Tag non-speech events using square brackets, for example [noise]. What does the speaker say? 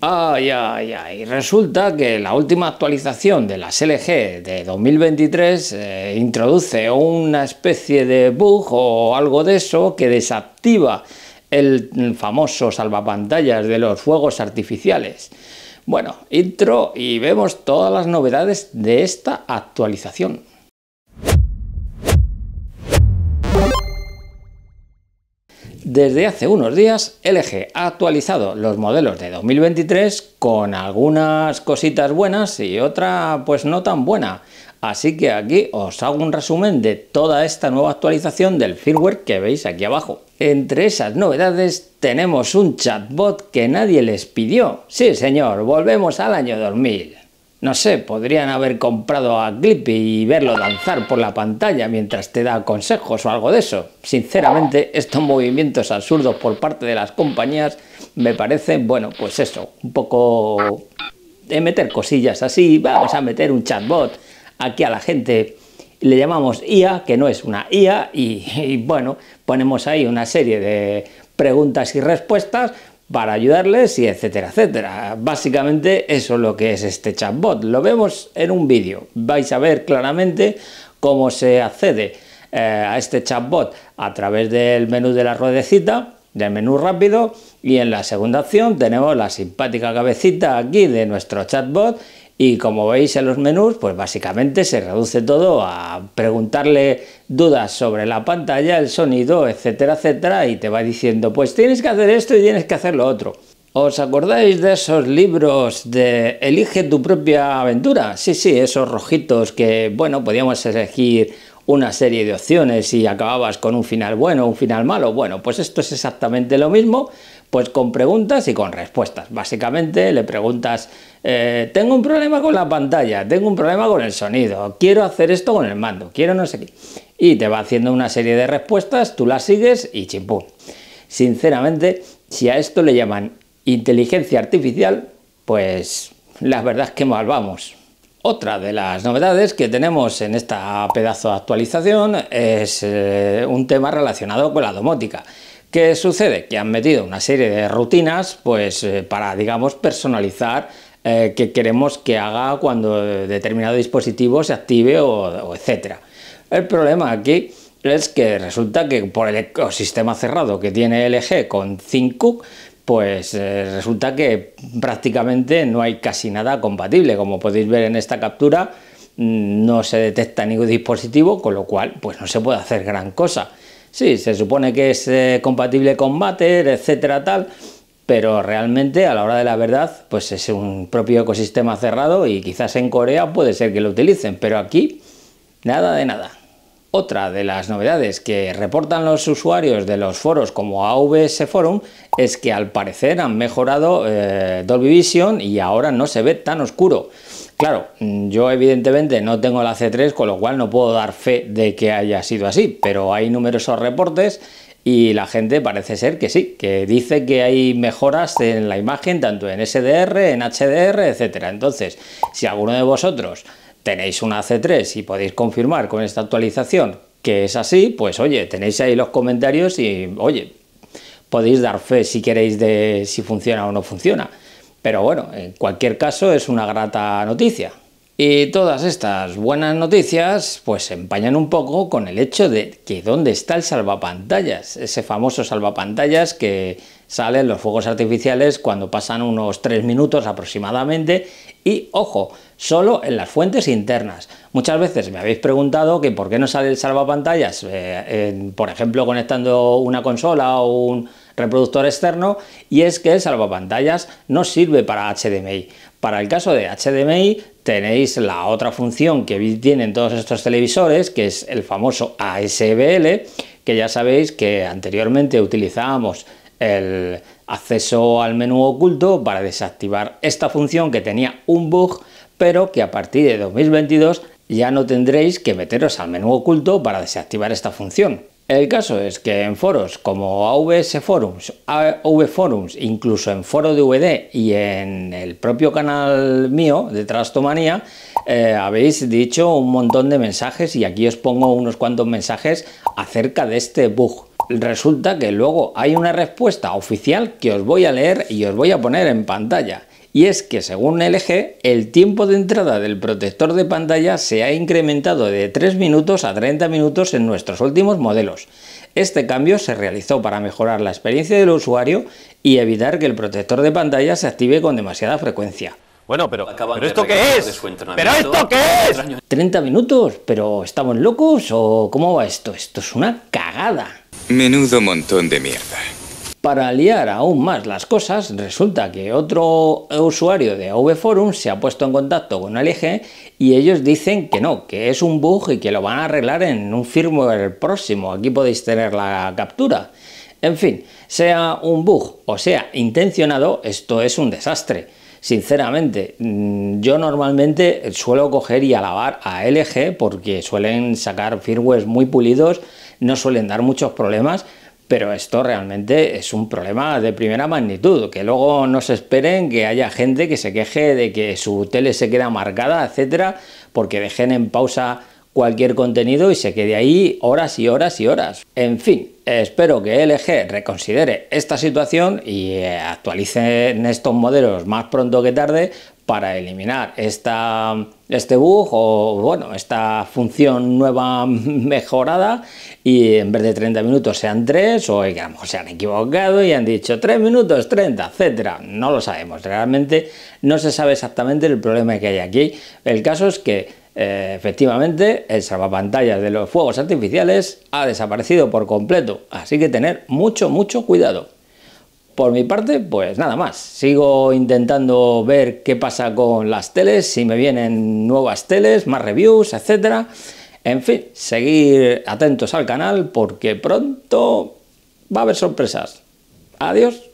Ay, ay, ay. Resulta que la última actualización de las LG de 2023 eh, introduce una especie de bug o algo de eso que desactiva el famoso salvapantallas de los fuegos artificiales. Bueno, intro y vemos todas las novedades de esta actualización. Desde hace unos días, LG ha actualizado los modelos de 2023 con algunas cositas buenas y otra pues no tan buena. Así que aquí os hago un resumen de toda esta nueva actualización del firmware que veis aquí abajo. Entre esas novedades tenemos un chatbot que nadie les pidió. Sí señor, volvemos al año 2000. No sé, podrían haber comprado a Clippy y verlo danzar por la pantalla mientras te da consejos o algo de eso. Sinceramente, estos movimientos absurdos por parte de las compañías me parecen, bueno, pues eso, un poco de meter cosillas así. Vamos a meter un chatbot aquí a la gente. Le llamamos IA, que no es una IA, y bueno, ponemos ahí una serie de preguntas y respuestas para ayudarles y etcétera, etcétera. Básicamente eso es lo que es este chatbot. Lo vemos en un vídeo. Vais a ver claramente cómo se accede eh, a este chatbot a través del menú de la ruedecita, del menú rápido y en la segunda opción tenemos la simpática cabecita aquí de nuestro chatbot y como veis en los menús, pues básicamente se reduce todo a preguntarle dudas sobre la pantalla, el sonido, etcétera, etcétera, y te va diciendo, pues tienes que hacer esto y tienes que hacer lo otro. ¿Os acordáis de esos libros de Elige tu propia aventura? Sí, sí, esos rojitos que, bueno, podíamos elegir una serie de opciones y acababas con un final bueno, un final malo. Bueno, pues esto es exactamente lo mismo, pues con preguntas y con respuestas. Básicamente le preguntas, eh, tengo un problema con la pantalla, tengo un problema con el sonido, quiero hacer esto con el mando, quiero no sé qué. Y te va haciendo una serie de respuestas, tú las sigues y chimpú. Sinceramente, si a esto le llaman inteligencia artificial, pues la verdad es que mal vamos. Otra de las novedades que tenemos en esta pedazo de actualización es eh, un tema relacionado con la domótica. ¿Qué sucede? Que han metido una serie de rutinas pues, eh, para, digamos, personalizar eh, que queremos que haga cuando eh, determinado dispositivo se active o, etcétera. El problema aquí es que resulta que por el ecosistema cerrado que tiene LG con ThinkCook, pues eh, resulta que prácticamente no hay casi nada compatible. Como podéis ver en esta captura, mm, no se detecta ningún dispositivo, con lo cual pues no se puede hacer gran cosa sí, se supone que es eh, compatible con Matter, etcétera, tal, pero realmente a la hora de la verdad, pues es un propio ecosistema cerrado y quizás en Corea puede ser que lo utilicen, pero aquí nada de nada. Otra de las novedades que reportan los usuarios de los foros como AVS Forum es que al parecer han mejorado eh, Dolby Vision y ahora no se ve tan oscuro. Claro, yo evidentemente no tengo la C3, con lo cual no puedo dar fe de que haya sido así, pero hay numerosos reportes y la gente parece ser que sí, que dice que hay mejoras en la imagen, tanto en SDR, en HDR, etcétera. Entonces, si alguno de vosotros tenéis una C3 y podéis confirmar con esta actualización que es así, pues oye, tenéis ahí los comentarios y oye, podéis dar fe si queréis de si funciona o no funciona. Pero bueno, en cualquier caso es una grata noticia. Y todas estas buenas noticias pues se empañan un poco con el hecho de que dónde está el salvapantallas, ese famoso salvapantallas que sale en los fuegos artificiales cuando pasan unos 3 minutos aproximadamente y ojo, solo en las fuentes internas. Muchas veces me habéis preguntado que por qué no sale el salvapantallas, eh, por ejemplo conectando una consola o un reproductor externo y es que el salvapantallas no sirve para HDMI. Para el caso de HDMI tenéis la otra función que tienen todos estos televisores, que es el famoso ASBL, que ya sabéis que anteriormente utilizábamos el acceso al menú oculto para desactivar esta función que tenía un bug, pero que a partir de 2022 ya no tendréis que meteros al menú oculto para desactivar esta función. El caso es que en foros como AVS Forums, AV Forums, incluso en foro de y en el propio canal mío de Trastomanía, eh, habéis dicho un montón de mensajes y aquí os pongo unos cuantos mensajes acerca de este bug. Resulta que luego hay una respuesta oficial que os voy a leer y os voy a poner en pantalla y es que según LG el tiempo de entrada del protector de pantalla se ha incrementado de 3 minutos a 30 minutos en nuestros últimos modelos. Este cambio se realizó para mejorar la experiencia del usuario y evitar que el protector de pantalla se active con demasiada frecuencia. Bueno, pero, esto qué es? ¿Pero esto qué es? 30 minutos, pero ¿estamos locos o cómo va esto? Esto es una cagada. Menudo montón de mierda. Para liar aún más las cosas, resulta que otro usuario de AVForum Forum se ha puesto en contacto con LG y ellos dicen que no, que es un bug y que lo van a arreglar en un firmware próximo. Aquí podéis tener la captura. En fin, sea un bug o sea intencionado, esto es un desastre. Sinceramente, mm, yo normalmente suelo coger y alabar a LG porque suelen sacar firmware muy pulidos, no suelen dar muchos problemas, pero esto realmente es un problema de primera magnitud, que luego no se esperen que haya gente que se queje de que su tele se queda marcada, etcétera, porque dejen en pausa cualquier contenido y se quede ahí horas y horas y horas. En fin, espero que LG reconsidere esta situación y eh, actualice estos modelos más pronto que tarde para eliminar este bug o bueno, esta función nueva [laughs] mejorada y en vez de 30 minutos sean 3 o que a lo mejor se han equivocado y han dicho 3 minutos 30, etcétera. No lo sabemos, realmente no se sabe exactamente el problema que hay aquí. El caso es que eh, efectivamente el salvapantallas de los fuegos artificiales ha desaparecido por completo, así que tener mucho, mucho cuidado. Por mi parte, pues nada más. Sigo intentando ver qué pasa con las teles, si me vienen nuevas teles, más reviews, etcétera. En fin, seguir atentos al canal porque pronto va a haber sorpresas. Adiós.